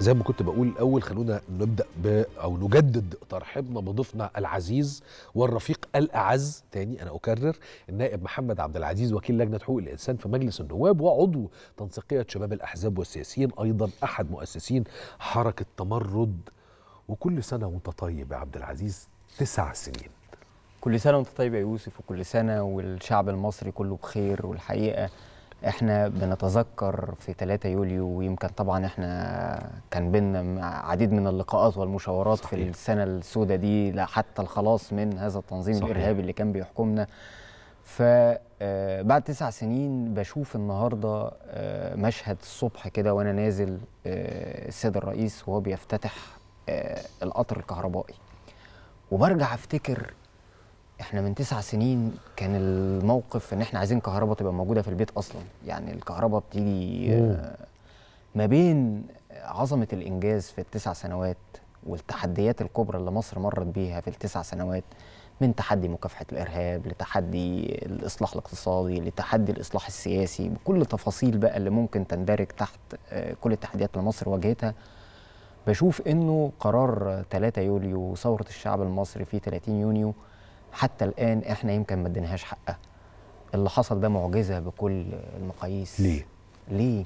زي ما كنت بقول الاول خلونا نبدا ب او نجدد ترحيبنا بضيفنا العزيز والرفيق الاعز تاني انا اكرر النائب محمد عبد العزيز وكيل لجنه حقوق الانسان في مجلس النواب وعضو تنسيقيه شباب الاحزاب والسياسيين ايضا احد مؤسسين حركه تمرد وكل سنه وانت طيب يا عبد العزيز تسع سنين كل سنه وانت طيب يا يوسف وكل سنه والشعب المصري كله بخير والحقيقه احنا بنتذكر في 3 يوليو ويمكن طبعا احنا كان بينا عديد من اللقاءات والمشاورات صحيح. في السنه السوداء دي لحتى الخلاص من هذا التنظيم صحيح. الارهابي اللي كان بيحكمنا فبعد آه، تسع سنين بشوف النهارده آه، مشهد الصبح كده وانا نازل آه، السيد الرئيس وهو بيفتتح القطر الكهربائي وبرجع افتكر احنا من تسع سنين كان الموقف ان احنا عايزين كهرباء تبقى موجوده في البيت اصلا يعني الكهرباء بتيجي آه، ما بين عظمه الانجاز في التسع سنوات والتحديات الكبرى اللي مصر مرت بيها في التسع سنوات من تحدي مكافحه الارهاب لتحدي الاصلاح الاقتصادي لتحدي الاصلاح السياسي بكل تفاصيل بقى اللي ممكن تندرج تحت آه، كل التحديات اللي مصر واجهتها بشوف انه قرار 3 يوليو وثوره الشعب المصري في 30 يونيو حتى الان احنا يمكن ما اديناهاش حقها اللي حصل ده معجزه بكل المقاييس ليه ليه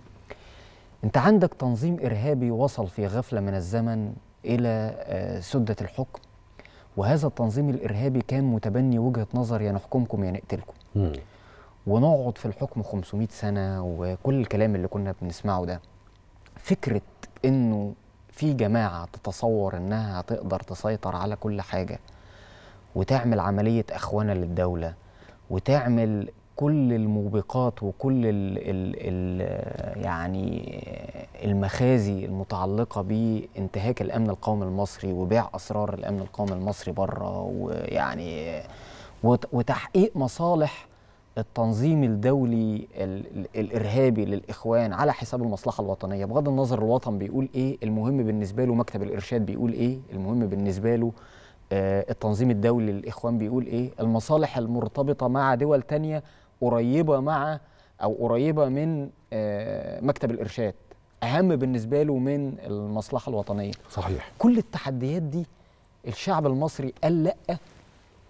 انت عندك تنظيم ارهابي وصل في غفله من الزمن الى آه، سده الحكم وهذا التنظيم الارهابي كان متبني وجهه نظر يا نحكمكم يا نقتلكم ونقعد في الحكم 500 سنه وكل الكلام اللي كنا بنسمعه ده فكره انه في جماعه تتصور انها تقدر تسيطر على كل حاجه وتعمل عملية أخوانة للدولة وتعمل كل الموبقات وكل الـ الـ الـ يعني المخازي المتعلقه بانتهاك الامن القومي المصري وبيع اسرار الامن القومي المصري بره ويعني وتحقيق مصالح التنظيم الدولي الارهابي للاخوان على حساب المصلحه الوطنيه بغض النظر الوطن بيقول ايه المهم بالنسبه له مكتب الارشاد بيقول ايه المهم بالنسبه له آه، التنظيم الدولي للاخوان بيقول ايه المصالح المرتبطه مع دول تانية قريبه مع او قريبه من آه، مكتب الارشاد اهم بالنسبه له من المصلحه الوطنيه صحيح كل التحديات دي الشعب المصري قال لا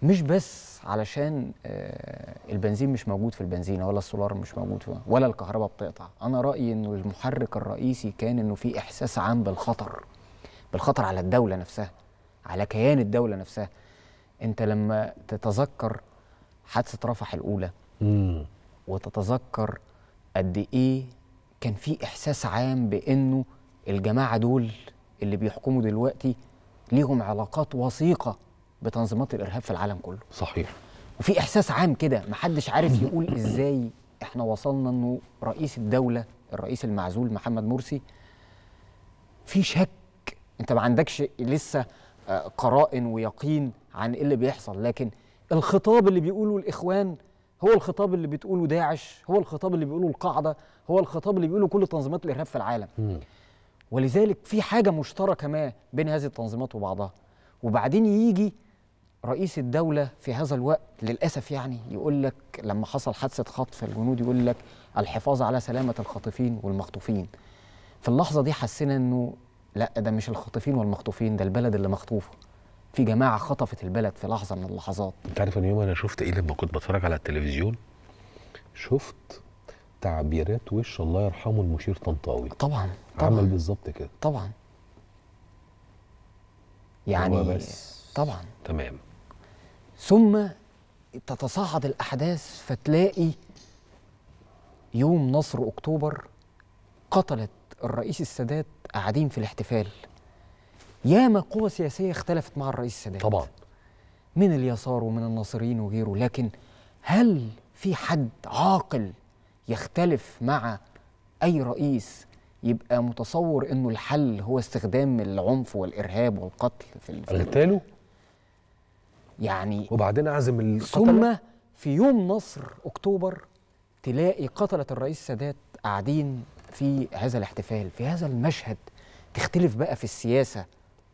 مش بس علشان آه، البنزين مش موجود في البنزينه ولا السولار مش موجود فيه ولا الكهرباء بتقطع انا رايي انه المحرك الرئيسي كان انه في احساس عام بالخطر بالخطر على الدوله نفسها على كيان الدوله نفسها انت لما تتذكر حادثه رفح الاولى مم. وتتذكر قد ايه كان في احساس عام بانه الجماعه دول اللي بيحكموا دلوقتي ليهم علاقات وثيقه بتنظيمات الارهاب في العالم كله صحيح وفي احساس عام كده محدش عارف يقول ازاي احنا وصلنا انه رئيس الدوله الرئيس المعزول محمد مرسي في شك انت ما عندكش لسه قرائن ويقين عن إيه اللي بيحصل لكن الخطاب اللي بيقوله الإخوان هو الخطاب اللي بتقوله داعش هو الخطاب اللي بيقوله القاعدة هو الخطاب اللي بيقوله كل تنظيمات الإرهاب في العالم ولذلك في حاجة مشتركة ما بين هذه التنظيمات وبعضها وبعدين يجي رئيس الدولة في هذا الوقت للأسف يعني يقول لك لما حصل حادثة خطف الجنود يقول لك الحفاظ على سلامة الخاطفين والمخطوفين في اللحظة دي حسينا أنه لا ده مش الخاطفين والمخطوفين ده البلد اللي مخطوفه في جماعه خطفت البلد في لحظه من اللحظات انت عارف ان يوم انا شفت ايه لما كنت بتفرج على التلفزيون شفت تعبيرات وش الله يرحمه المشير طنطاوي طبعا طبعا عمل بالظبط كده طبعا يعني بس طبعا تمام ثم تتصاعد الاحداث فتلاقي يوم نصر اكتوبر قتلت الرئيس السادات قاعدين في الاحتفال ياما قوى سياسية اختلفت مع الرئيس السادات طبعا من اليسار ومن الناصرين وغيره لكن هل في حد عاقل يختلف مع أي رئيس يبقى متصور انه الحل هو استخدام العنف والارهاب والقتل في الفيديو يعني وبعدين اعزم القتل ثم في يوم نصر اكتوبر تلاقي قتله الرئيس السادات قاعدين في هذا الاحتفال في هذا المشهد تختلف بقى في السياسه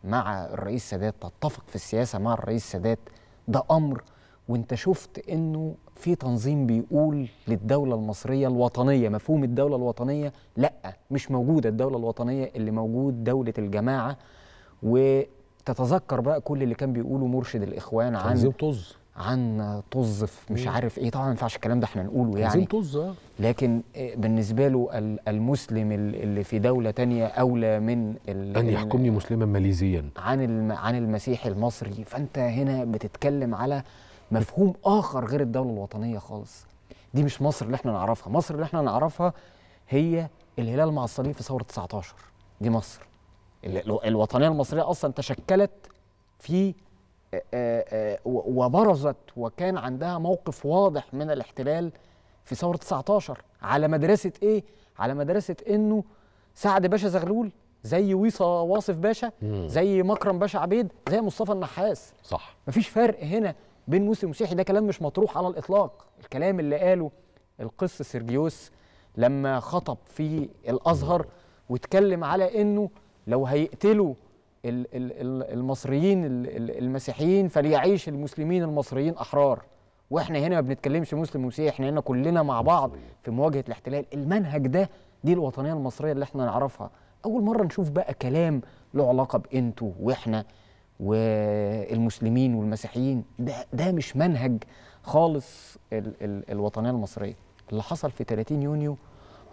مع الرئيس سادات تتفق في السياسه مع الرئيس سادات ده امر وانت شفت انه في تنظيم بيقول للدوله المصريه الوطنيه مفهوم الدوله الوطنيه لا مش موجوده الدوله الوطنيه اللي موجود دوله الجماعه وتتذكر بقى كل اللي كان بيقوله مرشد الاخوان عن تنظيم طز عن طز في مش عارف ايه طبعا ما ينفعش الكلام ده احنا نقوله يعني طز آه. لكن آه، بالنسبه له المسلم اللي في دوله تانية اولى من ان يحكمني مسلما ماليزيا عن عن المسيح المصري فانت هنا بتتكلم على مفهوم اخر غير الدوله الوطنيه خالص دي مش مصر اللي احنا نعرفها مصر اللي احنا نعرفها هي الهلال مع الصليب في ثوره 19 دي مصر الوطنيه المصريه اصلا تشكلت في آه، آه، آه، وبرزت وكان عندها موقف واضح من الاحتلال في ثورة 19 على مدرسة إيه؟ على مدرسة إنه سعد باشا زغلول زي ويصا واصف باشا زي مكرم باشا عبيد زي مصطفى النحاس صح مفيش فرق هنا بين موسى المسيحي ده كلام مش مطروح على الإطلاق الكلام اللي قاله القس سيرجيوس لما خطب في الأزهر واتكلم على إنه لو هيقتلوا المصريين المسيحيين فليعيش المسلمين المصريين احرار واحنا هنا ما بنتكلمش مسلم ومسيحي احنا هنا كلنا مع بعض في مواجهه الاحتلال المنهج ده دي الوطنيه المصريه اللي احنا نعرفها اول مره نشوف بقى كلام له علاقه بانتوا واحنا والمسلمين والمسيحيين ده ده مش منهج خالص ال ال الوطنيه المصريه اللي حصل في 30 يونيو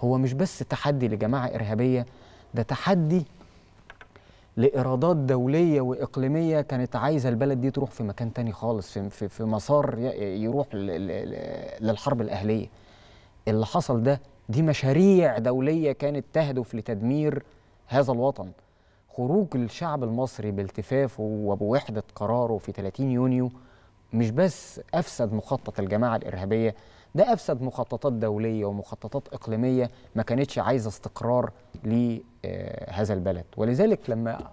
هو مش بس تحدي لجماعه ارهابيه ده تحدي لإيرادات دولية وإقليمية كانت عايزة البلد دي تروح في مكان تاني خالص في, في, في مسار يروح للحرب الأهلية اللي حصل ده دي مشاريع دولية كانت تهدف لتدمير هذا الوطن خروج الشعب المصري بالتفافه وبوحدة قراره في 30 يونيو مش بس أفسد مخطط الجماعة الإرهابية ده أفسد مخططات دولية ومخططات إقليمية ما كانتش عايزة استقرار للمصري آه، هذا البلد ولذلك لما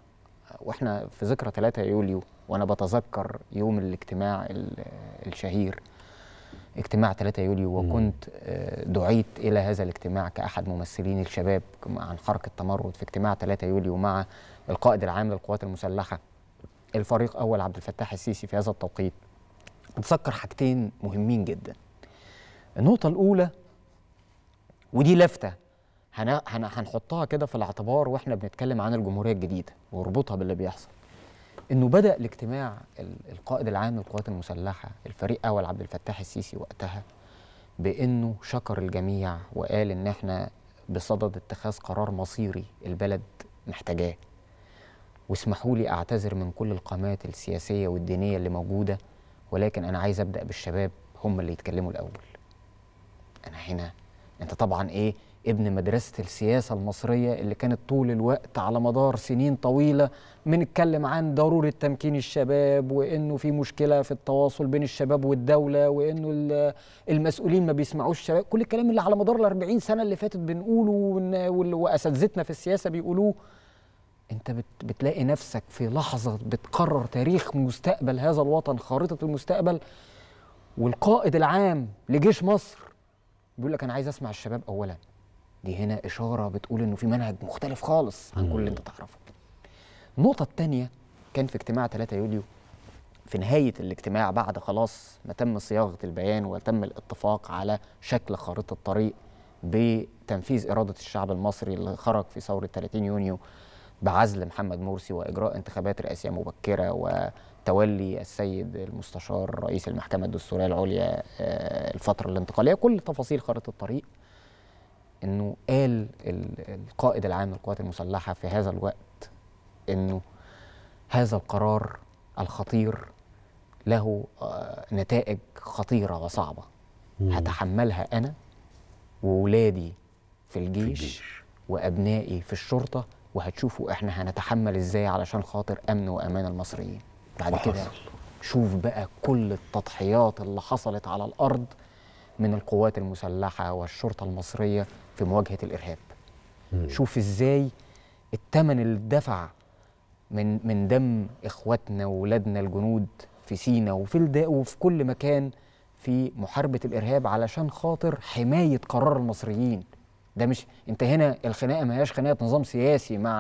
واحنا في ذكرى 3 يوليو وانا بتذكر يوم الاجتماع الشهير اجتماع 3 يوليو وكنت آه، دعيت الى هذا الاجتماع كاحد ممثلين الشباب عن حركه تمرد في اجتماع 3 يوليو مع القائد العام للقوات المسلحه الفريق اول عبد الفتاح السيسي في هذا التوقيت بتذكر حاجتين مهمين جدا النقطه الاولى ودي لافته هنحطها كده في الاعتبار واحنا بنتكلم عن الجمهوريه الجديده واربطها باللي بيحصل انه بدا الاجتماع القائد العام للقوات المسلحه الفريق اول عبد الفتاح السيسي وقتها بانه شكر الجميع وقال ان احنا بصدد اتخاذ قرار مصيري البلد محتاجاه واسمحوا لي اعتذر من كل القامات السياسيه والدينيه اللي موجوده ولكن انا عايز ابدا بالشباب هم اللي يتكلموا الاول انا هنا انت طبعا ايه ابن مدرسة السياسة المصرية اللي كانت طول الوقت على مدار سنين طويلة بنتكلم عن ضرورة تمكين الشباب وإنه في مشكلة في التواصل بين الشباب والدولة وإنه المسؤولين ما بيسمعوش الشباب كل الكلام اللي على مدار الأربعين سنة اللي فاتت بنقوله وأساتذتنا في السياسة بيقولوه انت بتلاقي نفسك في لحظه بتقرر تاريخ مستقبل هذا الوطن خارطه المستقبل والقائد العام لجيش مصر بيقول لك انا عايز اسمع الشباب اولا دي هنا إشارة بتقول إنه في منهج مختلف خالص عن كل اللي أنت تعرفه النقطة الثانية كان في اجتماع 3 يوليو في نهاية الاجتماع بعد خلاص ما تم صياغة البيان وتم الاتفاق على شكل خارطة الطريق بتنفيذ إرادة الشعب المصري اللي خرج في ثورة 30 يونيو بعزل محمد مرسي وإجراء انتخابات رئاسية مبكرة وتولي السيد المستشار رئيس المحكمة الدستورية العليا آه، الفترة الانتقالية كل تفاصيل خارطة الطريق انه قال القائد العام للقوات المسلحه في هذا الوقت انه هذا القرار الخطير له آه، نتائج خطيره وصعبه مم. هتحملها انا وولادي في الجيش, في الجيش وابنائي في الشرطه وهتشوفوا احنا هنتحمل ازاي علشان خاطر امن وامان المصريين بعد كده شوف بقى كل التضحيات اللي حصلت على الارض من القوات المسلحة والشرطة المصرية في مواجهة الإرهاب مم. شوف إزاي التمن اللي اتدفع من من دم إخواتنا وولادنا الجنود في سينا وفي الداء وفي كل مكان في محاربة الإرهاب علشان خاطر حماية قرار المصريين ده مش انت هنا الخناقه ما هياش خناقه نظام سياسي مع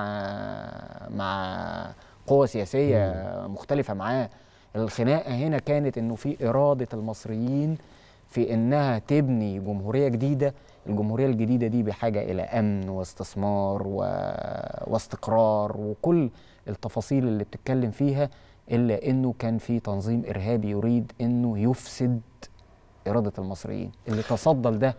مع قوه سياسيه مختلفه معاه الخناقه هنا كانت انه في اراده المصريين في انها تبني جمهوريه جديده الجمهوريه الجديده دي بحاجه الى امن واستثمار و... واستقرار وكل التفاصيل اللي بتتكلم فيها الا انه كان في تنظيم ارهابي يريد انه يفسد اراده المصريين اللي تصدى لده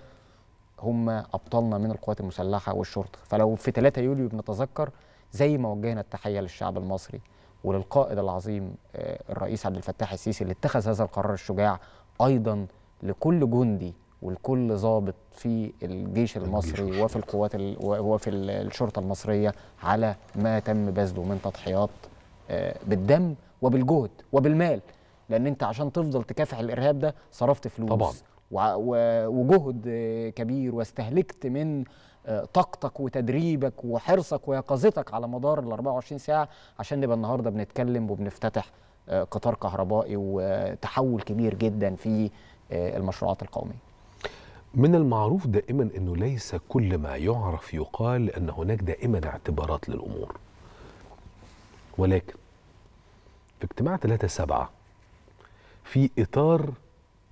هم ابطالنا من القوات المسلحه والشرطه فلو في 3 يوليو بنتذكر زي ما وجهنا التحيه للشعب المصري وللقائد العظيم آه، الرئيس عبد الفتاح السيسي اللي اتخذ هذا القرار الشجاع ايضا لكل جندي ولكل ضابط في الجيش المصري وفي القوات وفي الشرطه المصريه على ما تم بذله من تضحيات آه، بالدم وبالجهد وبالمال لان انت عشان تفضل تكافح الارهاب ده صرفت فلوس طبعا وجهد آه، كبير واستهلكت من آه، طاقتك وتدريبك وحرصك ويقظتك على مدار ال 24 ساعه عشان نبقى النهارده بنتكلم وبنفتتح قطار كهربائي وتحول كبير جدا في المشروعات القوميه من المعروف دائما انه ليس كل ما يعرف يقال ان هناك دائما اعتبارات للامور ولكن في اجتماع 3 7 في اطار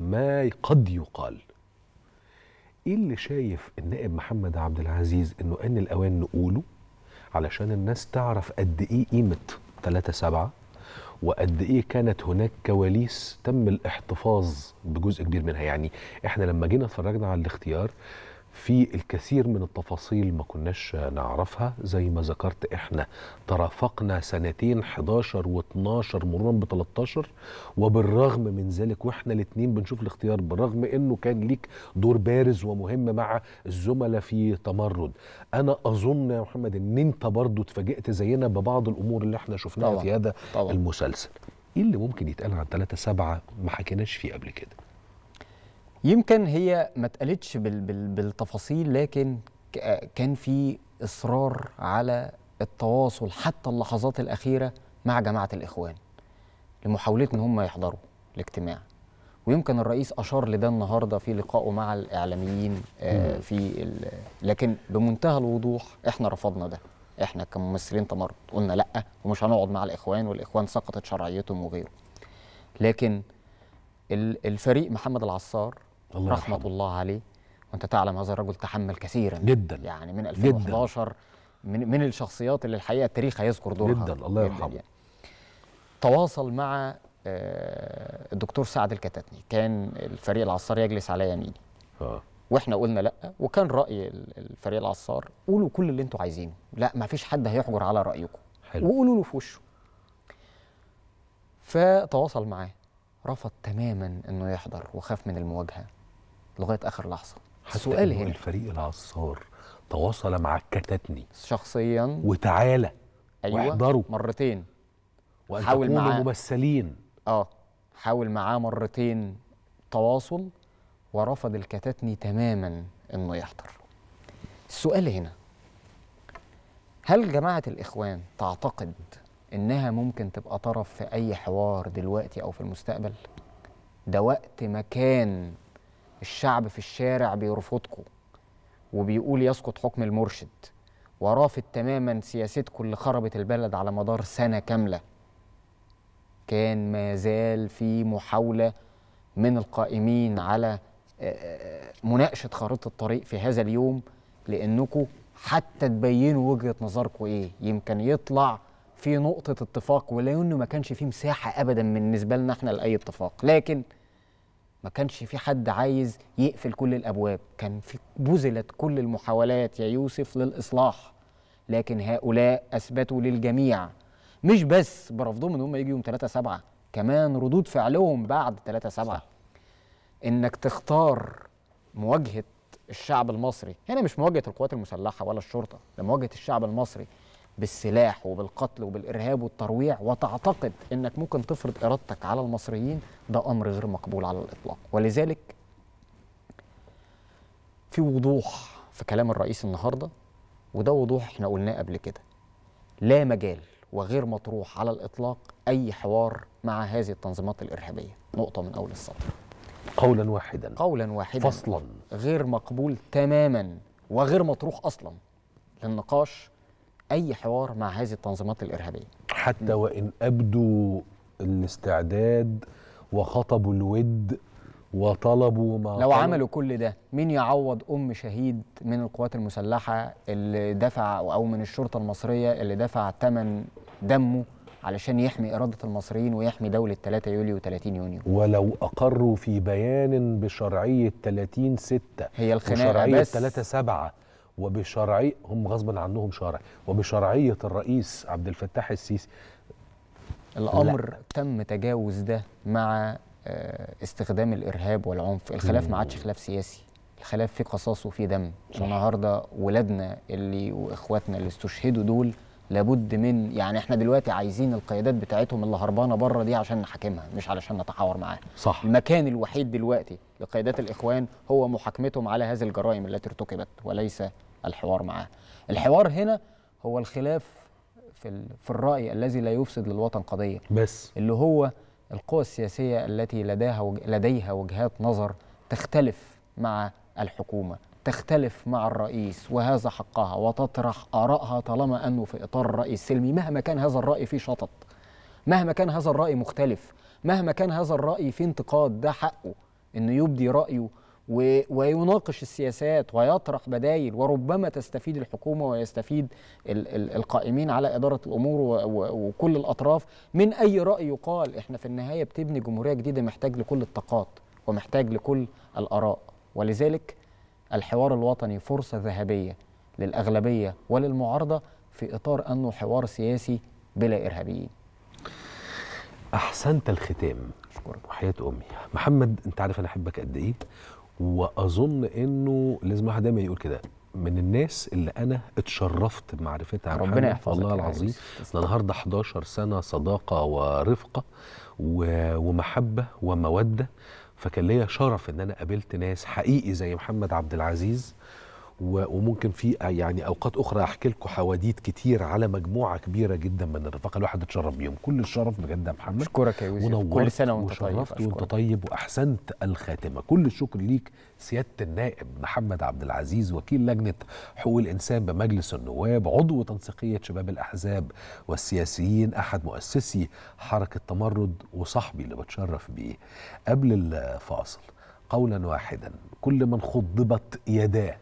ما قد يقال ايه اللي شايف النائب محمد عبد العزيز انه ان الاوان نقوله علشان الناس تعرف قد ايه قيمه 3 7 وقد ايه كانت هناك كواليس تم الاحتفاظ بجزء كبير منها يعني احنا لما جينا اتفرجنا على الاختيار في الكثير من التفاصيل ما كناش نعرفها زي ما ذكرت احنا ترافقنا سنتين 11 و12 مرورا ب 13 وبالرغم من ذلك واحنا الاثنين بنشوف الاختيار بالرغم انه كان ليك دور بارز ومهم مع الزملاء في تمرد انا اظن يا محمد ان انت برضو اتفاجئت زينا ببعض الامور اللي احنا شفناها طبعا. في هذا طبعا. المسلسل ايه اللي ممكن يتقال عن 3 7 ما حكيناش فيه قبل كده يمكن هي ما اتقالتش بالتفاصيل لكن كان في اصرار على التواصل حتى اللحظات الاخيره مع جماعه الاخوان لمحاوله ان هم يحضروا الاجتماع ويمكن الرئيس اشار لده النهارده في لقائه مع الاعلاميين آه، في لكن بمنتهى الوضوح احنا رفضنا ده احنا كممثلين تمرد قلنا لا ومش هنقعد مع الاخوان والاخوان سقطت شرعيتهم وغيره لكن الفريق محمد العصار الله رحمه رحمه الله عليه وانت تعلم هذا الرجل تحمل كثيرا جدا يعني من 2011 من من الشخصيات اللي الحقيقه التاريخ هيذكر دورها جدا الله يرحمه يعني. تواصل مع آه، الدكتور سعد الكتاتني كان الفريق العصار يجلس على يميني آه. واحنا قلنا لا وكان راي الفريق العصار قولوا كل اللي انتوا عايزينه لا ما فيش حد هيحجر على رايكم حلو. وقولوا له في وشه فتواصل معاه رفض تماما انه يحضر وخاف من المواجهه لغايه اخر لحظه سؤالي هنا الفريق العصار تواصل مع كتتني شخصيا وتعالى أيوة واحضره مرتين حاول معاه. ممثلين اه حاول معاه مرتين تواصل ورفض الكتتني تماما انه يحضر السؤال هنا هل جماعه الاخوان تعتقد انها ممكن تبقى طرف في اي حوار دلوقتي او في المستقبل ده وقت مكان الشعب في الشارع بيرفضكم وبيقول يسقط حكم المرشد ورافض تماما سياستكم اللي خربت البلد على مدار سنه كامله كان ما زال في محاوله من القائمين على آه، آه، مناقشه خريطه الطريق في هذا اليوم لانكم حتى تبينوا وجهه نظركم ايه يمكن يطلع في نقطه اتفاق ولانه انه ما كانش في مساحه ابدا بالنسبه لنا احنا لاي اتفاق لكن ما كانش في حد عايز يقفل كل الابواب كان في بذلت كل المحاولات يا يوسف للاصلاح لكن هؤلاء اثبتوا للجميع مش بس برفضهم ان هم يجوا يوم 3 7 كمان ردود فعلهم بعد 3 7 انك تختار مواجهه الشعب المصري هنا يعني مش مواجهه القوات المسلحه ولا الشرطه ده مواجهه الشعب المصري بالسلاح وبالقتل وبالارهاب والترويع وتعتقد انك ممكن تفرض ارادتك على المصريين ده امر غير مقبول على الاطلاق ولذلك في وضوح في كلام الرئيس النهارده وده وضوح احنا قلناه قبل كده لا مجال وغير مطروح على الاطلاق اي حوار مع هذه التنظيمات الارهابيه نقطه من اول السطر قولا واحدا قولا واحدا فصلا غير مقبول تماما وغير مطروح اصلا للنقاش اي حوار مع هذه التنظيمات الارهابيه حتى وان ابدوا الاستعداد وخطبوا الود وطلبوا ما لو طلب. عملوا كل ده مين يعوض ام شهيد من القوات المسلحه اللي دفع او من الشرطه المصريه اللي دفع ثمن دمه علشان يحمي اراده المصريين ويحمي دوله 3 يوليو و30 يونيو ولو اقروا في بيان بشرعيه 30 6 هي الخناقه وشرعيه بس 3 7 وبشرعي هم غصبا عنهم شرع وبشرعيه الرئيس عبد الفتاح السيسي الامر لا. تم تجاوز ده مع آه، استخدام الارهاب والعنف الخلاف ما عادش خلاف سياسي الخلاف فيه قصاص وفيه دم النهارده ولادنا اللي واخواتنا اللي استشهدوا دول لابد من يعني احنا دلوقتي عايزين القيادات بتاعتهم اللي هربانه بره دي عشان نحاكمها مش علشان نتحاور معاها صح المكان الوحيد دلوقتي لقيادات الاخوان هو محاكمتهم على هذه الجرائم التي ارتكبت وليس الحوار معاها الحوار هنا هو الخلاف في في الراي الذي لا يفسد للوطن قضيه بس اللي هو القوى السياسيه التي لديها لديها وجهات نظر تختلف مع الحكومه تختلف مع الرئيس وهذا حقها وتطرح آرائها طالما أنه في إطار الرأي السلمي مهما كان هذا الرأي فيه شطط مهما كان هذا الرأي مختلف مهما كان هذا الرأي فيه انتقاد ده حقه أنه يبدي رأيه و... ويناقش السياسات ويطرح بدايل وربما تستفيد الحكومة ويستفيد ال... ال... القائمين على إدارة الأمور و... و... وكل الأطراف من أي رأي يقال إحنا في النهاية بتبني جمهورية جديدة محتاج لكل الطاقات ومحتاج لكل الآراء ولذلك الحوار الوطني فرصة ذهبية للأغلبية وللمعارضة في إطار أنه حوار سياسي بلا إرهابيين أحسنت الختام أشكرك وحياة أمي محمد أنت عارف أنا أحبك قد إيه وأظن أنه لازم واحد دايما يقول كده من الناس اللي انا اتشرفت بمعرفتها ربنا يحفظك الله العظيم النهارده 11 سنه صداقه ورفقه ومحبه وموده فكان ليا شرف ان انا قابلت ناس حقيقي زي محمد عبد العزيز وممكن في يعني اوقات اخرى احكي لكم حواديت كتير على مجموعه كبيره جدا من الرفاقه الواحد اتشرف بيهم كل الشرف بجد يا محمد اشكرك يا يوسف كل سنه وانت طيب وانت طيب واحسنت الخاتمه كل الشكر ليك سياده النائب محمد عبد العزيز وكيل لجنه حقوق الانسان بمجلس النواب عضو تنسيقيه شباب الاحزاب والسياسيين احد مؤسسي حركه تمرد وصاحبي اللي بتشرف بيه قبل الفاصل قولا واحدا كل من خضبت يداه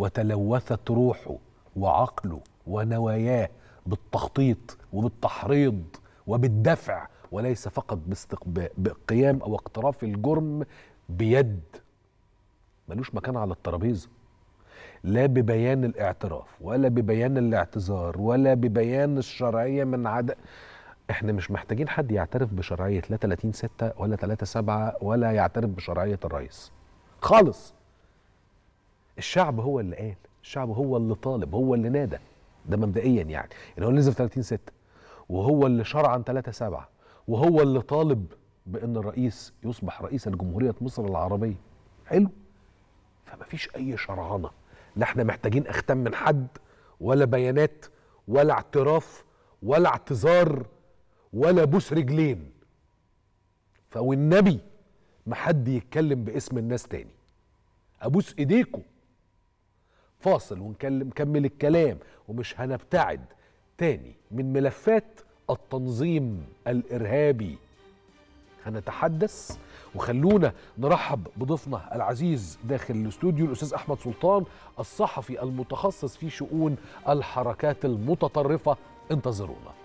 وتلوثت روحه وعقله ونواياه بالتخطيط وبالتحريض وبالدفع وليس فقط بقيام او اقتراف الجرم بيد ملوش مكان على الترابيزه لا ببيان الاعتراف ولا ببيان الاعتذار ولا ببيان الشرعيه من عد احنا مش محتاجين حد يعترف بشرعيه لا 30 6 ولا 3 7 ولا يعترف بشرعيه الرئيس خالص الشعب هو اللي قال الشعب هو اللي طالب هو اللي نادى ده مبدئيا يعني, يعني اللي هو نزل في 30 6 وهو اللي شرعا 3 7 وهو اللي طالب بان الرئيس يصبح رئيسا لجمهوريه مصر العربيه حلو فما فيش اي شرعنه لا احنا محتاجين اختام من حد ولا بيانات ولا اعتراف ولا اعتذار ولا بوس رجلين فوالنبي ما حد يتكلم باسم الناس تاني ابوس ايديكم فاصل ونكمل الكلام ومش هنبتعد تاني من ملفات التنظيم الإرهابي هنتحدث وخلونا نرحب بضيفنا العزيز داخل الاستوديو الاستاذ احمد سلطان الصحفي المتخصص في شؤون الحركات المتطرفه انتظرونا